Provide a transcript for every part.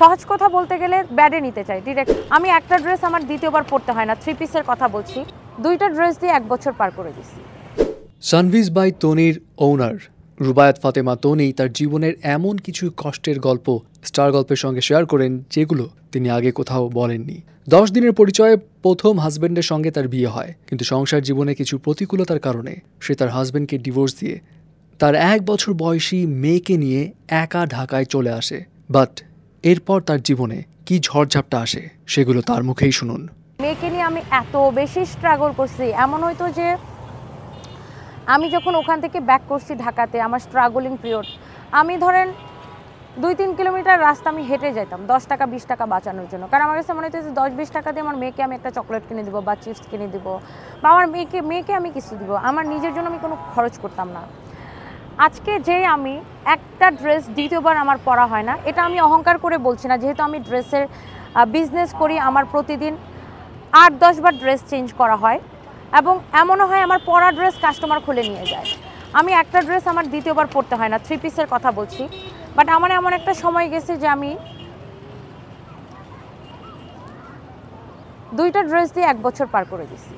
সহজ কথা বলতে গেলে ব্যাডে নিতে চাই ডিরেক্ট আমি একটা ড্রেস আমার দ্বিতীয়বার পড়তে হয় না থ্রি পিসের কথা বলছি দুইটা ড্রেস দিয়ে এক বছর পার করে দিচ্ছি সানভিজ বাই তনির ওনার রুবায়াত ফাতেমা তনি তার জীবনের এমন কিছু কষ্টের গল্প স্টার গল্পের সঙ্গে শেয়ার করেন যেগুলো তিনি আগে কোথাও বলেননি দশ দিনের পরিচয়ে প্রথম হাজব্যান্ডের সঙ্গে তার বিয়ে হয় কিন্তু সংসার জীবনে কিছু প্রতিকূলতার কারণে সে তার হাজব্যান্ডকে ডিভোর্স দিয়ে তার এক বছর বয়সী মেয়েকে নিয়ে একা ঢাকায় চলে আসে বাট এরপর তার জীবনে কি ঝড়ঝাপটা আসে সেগুলো তার মুখেই শুনুন মেয়েকে নিয়ে আমি এত বেশি স্ট্রাগল করছি এমন হয়তো যে আমি যখন ওখান থেকে ব্যাক করছি ঢাকাতে আমার স্ট্রাগলিং পিরিয়ড আমি ধরেন দুই তিন কিলোমিটার রাস্তা আমি হেঁটে যেতাম দশ টাকা বিশ টাকা বাঁচানোর জন্য কারণ আমার কাছে মনে হতো যে দশ বিশ টাকা দিয়ে আমার মেয়েকে আমি একটা চকলেট কিনে দিব বা চিপস কিনে দিব বা আমার মেয়েকে মেয়েকে আমি কিছু দিব আমার নিজের জন্য আমি কোনো খরচ করতাম না আজকে যে আমি একটা ড্রেস দ্বিতীয়বার আমার পরা হয় না এটা আমি অহংকার করে বলছি না যেহেতু আমি ড্রেসের বিজনেস করি আমার প্রতিদিন আট দশবার ড্রেস চেঞ্জ করা হয় এবং এমনও হয় আমার পরা ড্রেস কাস্টমার খুলে নিয়ে যায় আমি একটা ড্রেস আমার দ্বিতীয়বার পরতে হয় না থ্রি পিসের কথা বলছি বাট আমার এমন একটা সময় গেছে যে আমি দুইটা ড্রেস দিয়ে এক বছর পার করে দিছি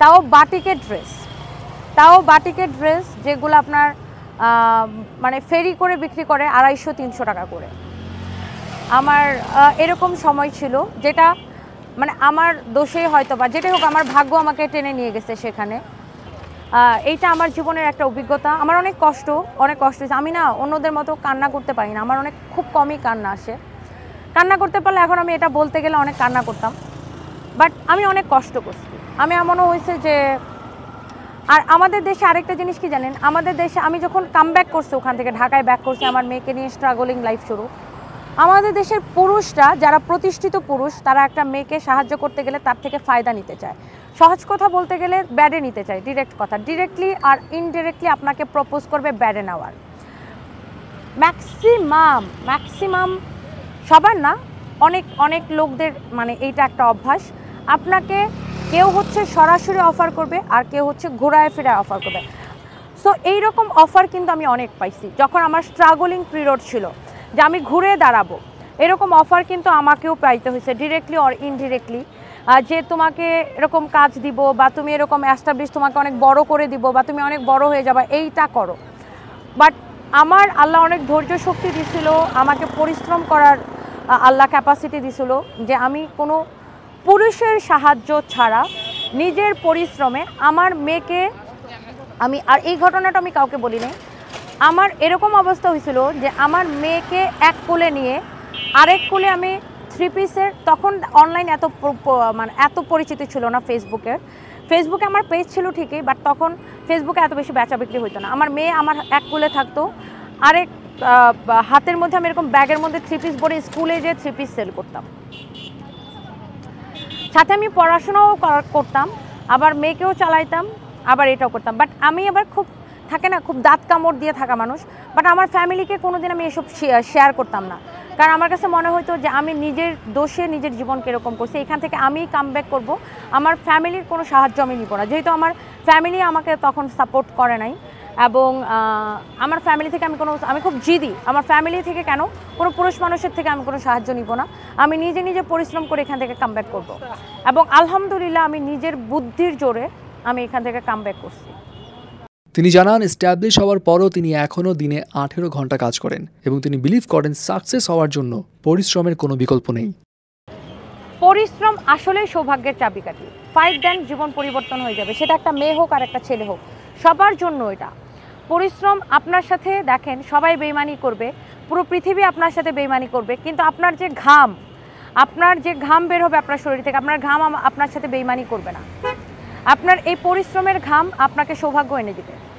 তাও বাটিকের ড্রেস তাও বাটিকের ড্রেস যেগুলো আপনার মানে ফেরি করে বিক্রি করে আড়াইশো তিনশো টাকা করে আমার এরকম সময় ছিল যেটা মানে আমার দোষেই হয়তো বা যেটাই হোক আমার ভাগ্য আমাকে টেনে নিয়ে গেছে সেখানে এইটা আমার জীবনের একটা অভিজ্ঞতা আমার অনেক কষ্ট অনেক কষ্ট হয়েছে আমি না অন্যদের মতো কান্না করতে পারি না আমার অনেক খুব কমই কান্না আসে কান্না করতে পারলে এখন আমি এটা বলতে গেলে অনেক কান্না করতাম বাট আমি অনেক কষ্ট করছি আমি এমনও হয়েছে যে আর আমাদের দেশে আরেকটা জিনিস কি জানেন আমাদের দেশে আমি যখন কাম ব্যাক করছি ওখান থেকে ঢাকায় ব্যাক করছি আমার মেয়েকে নিয়ে স্ট্রাগলিং লাইফ শুরু আমাদের দেশের পুরুষরা যারা প্রতিষ্ঠিত পুরুষ তারা একটা মেয়েকে সাহায্য করতে গেলে তার থেকে ফায়দা নিতে চায় সহজ কথা বলতে গেলে ব্যাডে নিতে চায় ডিরেক্ট কথা ডিরেক্টলি আর ইনডিরেক্টলি আপনাকে প্রপোজ করবে ব্যাডে নেওয়ার ম্যাক্সিমাম ম্যাক্সিমাম সবার না অনেক অনেক লোকদের মানে এইটা একটা অভ্যাস আপনাকে কেউ হচ্ছে সরাসরি অফার করবে আর কেউ হচ্ছে ঘোরায় ফেরায় অফার করবে সো এই রকম অফার কিন্তু আমি অনেক পাইছি যখন আমার স্ট্রাগলিং পিরিয়ড ছিল যে আমি ঘুরে দাঁড়াবো এরকম অফার কিন্তু আমাকেও পাইতে হয়েছে ডিরেক্টলি অর ইনডিরেক্টলি যে তোমাকে এরকম কাজ দিব বা তুমি এরকম অ্যাস্টাবলিশ তোমাকে অনেক বড় করে দিব বা তুমি অনেক বড় হয়ে যাবা এইটা করো বাট আমার আল্লাহ অনেক ধৈর্য শক্তি দিছিল আমাকে পরিশ্রম করার আল্লাহ ক্যাপাসিটি দিছিল যে আমি কোনো পুরুষের সাহায্য ছাড়া নিজের পরিশ্রমে আমার মেয়েকে আমি আর এই ঘটনাটা আমি কাউকে বলি নাই আমার এরকম অবস্থা হয়েছিল যে আমার মেয়েকে এক কোলে নিয়ে আরেক কোলে আমি থ্রি পিসের তখন অনলাইন এত মানে এত পরিচিতি ছিল না ফেসবুকের ফেসবুকে আমার পেজ ছিল ঠিকই বাট তখন ফেসবুকে এত বেশি বেচা বিক্রি হতো না আমার মেয়ে আমার এক কোলে থাকতো আরেক হাতের মধ্যে আমি এরকম ব্যাগের মধ্যে থ্রি পিস পরে স্কুলে যেয়ে থ্রি পিস সেল করতাম সাথে আমি পড়াশোনাও করতাম আবার মেয়েকেও চালাইতাম আবার এটাও করতাম বাট আমি আবার খুব থাকে না খুব দাঁত কামড় দিয়ে থাকা মানুষ বাট আমার ফ্যামিলিকে কোনো দিন আমি এসব শেয়ার করতাম না কারণ আমার কাছে মনে হতো যে আমি নিজের দোষে নিজের জীবন কীরকম করছি এখান থেকে আমি কাম ব্যাক করবো আমার ফ্যামিলির কোনো সাহায্য আমি নিব না যেহেতু আমার ফ্যামিলি আমাকে তখন সাপোর্ট করে নাই এবং আমার ফ্যামিলি থেকে আমি কোনো আমি খুব জিদি আমার ফ্যামিলি থেকে কেন কোনো পুরুষ মানুষের থেকে আমি কোনো সাহায্য নিব না আমি নিজে নিজে পরিশ্রম করে এখান থেকে কামব্যাক করব। এবং আলহামদুলিল্লাহ আমি নিজের বুদ্ধির জোরে আমি এখান থেকে কামব্যাক করছি তিনি জানান স্ট্যাবলিশ হওয়ার পরও তিনি এখনও দিনে আঠেরো ঘন্টা কাজ করেন এবং তিনি বিলিভ করেন সাকসেস হওয়ার জন্য পরিশ্রমের কোনো বিকল্প নেই পরিশ্রম আসলে সৌভাগ্যের চাবিকাঠি ফাইট দেন জীবন পরিবর্তন হয়ে যাবে সেটা একটা মেয়ে হোক আর একটা ছেলে হোক সবার জন্য এটা পরিশ্রম আপনার সাথে দেখেন সবাই বেইমানি করবে পুরো পৃথিবী আপনার সাথে বেইমানি করবে কিন্তু আপনার যে ঘাম আপনার যে ঘাম বের হবে আপনার শরীর থেকে আপনার ঘাম আপনার সাথে বেইমানি করবে না আপনার এই পরিশ্রমের ঘাম আপনাকে সৌভাগ্য এনে দেবে